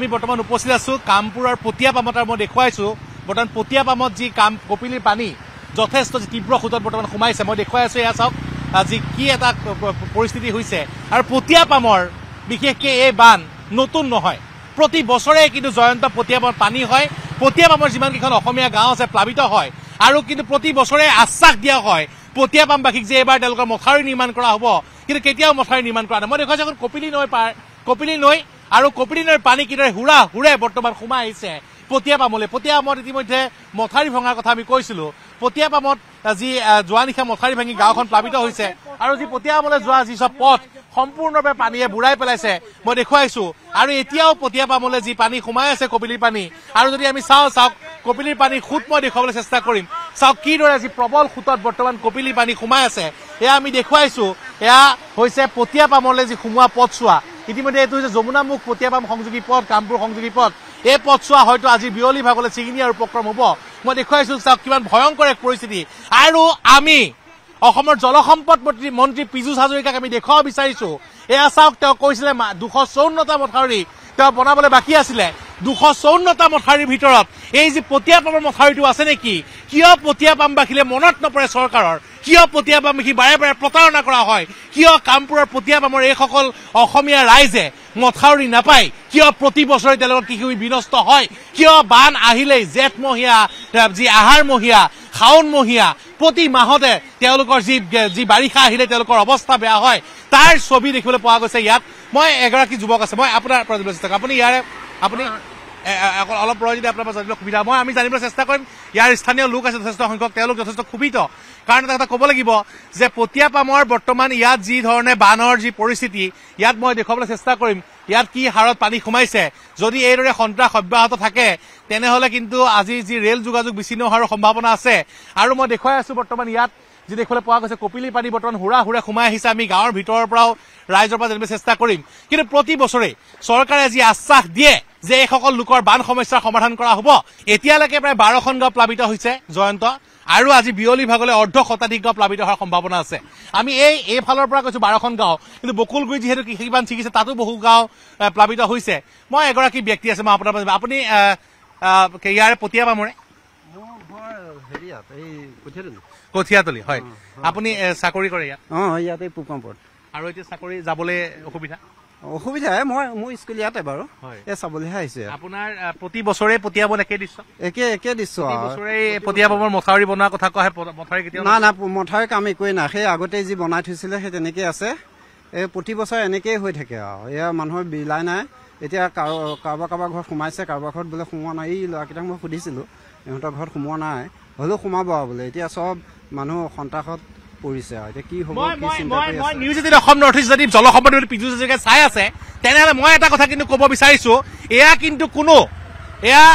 আমি বৰ্তমান উপস্থিত আছো কামপুৰৰ পতিয়া পামত আৰু মই দেখুৱাইছো বৰ্তমান পতিয়া পামত যি কাম কপিলীৰ পানী যথেষ্ট তীব্ৰ সোঁতত বৰ্তমান সোমাইছে মই দেখুৱাই আছো এয়া চাওক আজি কি এটা পৰিস্থিতি হৈছে আৰু পতিয়া পামৰ বিশেষকে এই বান নতুন নহয় প্ৰতি বছৰে কিন্তু জয়ন্ত পতিয়াপাম পানী হয় পতিয়া পামৰ যিমানকেইখন অসমীয়া গাঁও আছে প্লাৱিত হয় আৰু কিন্তু প্ৰতি বছৰে আশ্বাস দিয়া হয় পতিয়া পামবাসীক যে এইবাৰ তেওঁলোকৰ মথাউৰি নিৰ্মাণ কৰা হ'ব কিন্তু কেতিয়াও মথাউৰি নিৰ্মাণ কৰা নাই মই দেখুৱাইছো এখন কপিলী নৈ পাৰ কপিলী নৈ আৰু কপিলি নৈৰ পানী কিদৰে হুৰা হুৰে বৰ্তমান সোমাই আহিছে পামলৈ পতিয়াপামলৈ পামত ইতিমধ্যে মথাৰি ভঙাৰ কথা আমি কৈছিলো কৈছিলোঁ পামত যি যোৱা নিশা মথাৰি ভাঙি গাঁওখন প্লাৱিত হৈছে আৰু যি পতিয়াপামলৈ যোৱা যিচব পথ সম্পূৰ্ণৰূপে পানীয়ে বুঢ়াই পেলাইছে মই দেখুৱাইছো আৰু এতিয়াও পামলৈ যি পানী সোমাই আছে কপিলিৰ পানী আৰু যদি আমি চাওঁ চাওক কপিলিৰ পানী সোঁত মই দেখুৱাবলৈ চেষ্টা কৰিম চাওক কিদৰে যি প্ৰবল সোঁতত বৰ্তমান কপিলিৰ পানী সোমাই আছে এয়া আমি দেখুৱাইছো এয়া হৈছে পামলৈ যি সোমোৱা পথছোৱা ইতিমধ্যে এইটো হৈছে যমুনা মুখ পতিয়াবাম সংযোগী পথ কামপুৰ সংযোগী পথ এই পথছোৱা হয়তো আজি বিয়লি ভাগলৈ চিগিনি আৰু উপক্ৰম হ'ব মই দেখুৱাইছোঁ চাওক কিমান ভয়ংকৰ এক পৰিস্থিতি আৰু আমি অসমৰ জলসম্পদ মন্ত্ৰী মন্ত্ৰী পীযুষ হাজৰিকাক আমি দেখুৱাব বিচাৰিছোঁ এয়া চাওক তেওঁ কৈছিলে দুশ চৌৱন্নটা মথাউৰি তেওঁ বনাবলৈ বাকী আছিলে দুশ চৌৱন্নটা মথাউৰিৰ ভিতৰত এই যি পতিয়া পামৰ মথাউৰিটো আছে নেকি কিয় পতিয়া পাম মনত নপৰে চৰকাৰৰ কিয় পতিয়া পামবাসী বাৰে বাৰে প্ৰতাৰণা কৰা হয় কিয় কামপুৰৰ পতিয়া পামৰ এইসকল অসমীয়া ৰাইজে মথাউৰি নাপায় কিয় প্ৰতি বছৰে তেওঁলোকৰ কৃষি বিনষ্ট হয় কিয় বান আহিলেই জেঠমহীয়া যি আহাৰমহীয়া মহীয়া প্ৰতি মাহতে তেওঁলোকৰ যি যি বাৰিষা আহিলে তেওঁলোকৰ অৱস্থা বেয়া হয় তাৰ ছবি দেখিবলৈ পোৱা গৈছে ইয়াত মই এগৰাকী যুৱক আছে মই আপোনাৰ আপুনি ইয়াৰে আপুনি অকল অলপ ৰয় যদি আপোনাৰ জানিবলৈ সুবিধা মই আমি জানিবলৈ চেষ্টা কৰিম ইয়াৰ স্থানীয় লোক আছে যথেষ্ট সংখ্যক তেওঁলোক যথেষ্ট ক্ষোভিত কাৰণ এটা কথা ক'ব লাগিব যে পতিয়া পামৰ বৰ্তমান ইয়াত যি ধৰণে বানৰ যি পৰিস্থিতি ইয়াত মই দেখুৱাবলৈ চেষ্টা কৰিম ইয়াত কি হাৰত পানী সোমাইছে যদি এইদৰে সন্ত্ৰাস অব্যাহত থাকে তেনেহ'লে কিন্তু আজি যি ৰেল যোগাযোগ বিচ্ছিন্ন হোৱাৰ সম্ভাৱনা আছে আৰু মই দেখুৱাই আছো বৰ্তমান ইয়াত যি দেখিবলৈ পোৱা গৈছে কপিলি পানী বৰ্তমান হুৰা হুৰা সোমাই আহিছে আমি গাঁৱৰ ভিতৰৰ পৰাও ৰাইজৰ পৰা জানিবলৈ চেষ্টা কৰিম কিন্তু প্ৰতি বছৰে চৰকাৰে যি আশ্বাস দিয়ে যে এইসকল লোকৰ বান সমস্যাৰ সমাধান কৰা হ'ব এতিয়ালৈকে প্ৰায় বাৰখন গাঁও প্লাৱিত হৈছে জয়ন্ত আৰু আজি বিয়লি ভাগলৈ অৰ্ধ শতাধিক গাঁও প্লাৱিত হোৱাৰ সম্ভাৱনা আছে আমি এই এইফালৰ পৰা কৈছো বাৰখন গাঁও কিন্তু বকুলগুৰি যিহেতু কৃষিবান চিকিৎসা তাতো বহু গাঁও প্লাৱিত হৈছে মই এগৰাকী ব্যক্তি আছে মই আপোনাৰ পৰা আপুনি ইয়াৰে পতিয়া বামুৰে কঠীয়াতলি হয় আপুনি চাকৰি কৰে ইয়াত অঁ ইয়াতে পুকামপুৰত আৰু এতিয়া চাকৰি যাবলৈ অসুবিধা অসুবিধা মই মোৰ স্কুল ইয়াতে বাৰু এই চাবলৈহে আহিছো আপোনাৰ প্ৰতি বছৰে পতিয়াব একে দিছো একে একে দিছো পতিয়াবৰ মথাউৰি বনোৱা কথা কোৱা মথাউৰি কেতিয়া না না মথাউৰি কাম একোৱেই নাই সেই আগতে যি বনাই থৈছিলে সেই তেনেকেই আছে এই প্ৰতি বছৰে এনেকেই হৈ থাকে আৰু এয়া মানুহৰ বিলাই নাই এতিয়া কাৰোবাৰ কাৰোবাৰ ঘৰত সোমাইছে কাৰোবাৰ ঘৰত বোলে সোমোৱা নাই এই ল'ৰাকেইটাক মই সুধিছিলোঁ ইহঁতৰ ঘৰত সোমোৱা নাই হ'লেও সোমাব আৰু বোলে এতিয়া চব মানুহ সন্তাসত পৰিছে এতিয়া কি হ'ব নিউ যদি অসম নৰ্থ ইষ্ট যদি জলসম্পদ বুলি পিজু জাজিকা চাই আছে তেনেহ'লে মই এটা কথা কিন্তু ক'ব বিচাৰিছোঁ এয়া কিন্তু কোনো এয়া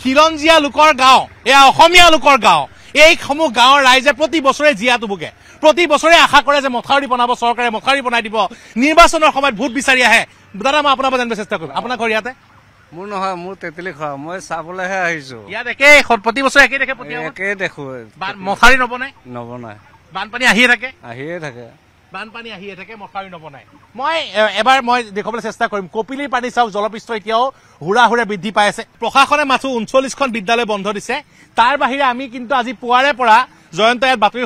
খিলঞ্জীয়া লোকৰ গাঁও এয়া অসমীয়া লোকৰ গাঁও এইসমূহ গাঁৱৰ ৰাইজে প্ৰতি বছৰে জীয়াটো ভোগে প্ৰতি বছৰে আশা কৰে যে মথাউৰি বনাব চৰকাৰে মথাউৰি বনাই দিব নিৰ্বাচনৰ সময়ত ভোট বিচাৰি আহে দাদা মই আপোনাৰ পৰা জানিব চেষ্টা কৰিম আপোনাৰ ঘৰ ইয়াতে মোৰ নহয় মোৰ তেতেলি খোৱা মই চাবলৈহে আহিছো ইয়াত একেই প্ৰতি বছৰে একেই দেখে একেই দেখো মথাউৰি নবনায় নবনায় বানপানী আহিয়ে থাকে আহিয়ে থাকে বানপানী আহিয়ে থাকে মশাৰি নবনায় মই এবাৰ মই দেখুৱাবলৈ চেষ্টা কৰিম কপিলীৰ পানী চাওক জলপৃষ্ঠ এতিয়াও হুৰা হুৰে বৃদ্ধি পাই আছে প্ৰশাসনে মাথো ঊনচল্লিশখন বিদ্যালয় বন্ধ দিছে তাৰ বাহিৰে আমি কিন্তু আজি পুৱাৰে পৰা জয়ন্ত ইয়াত বাতৰি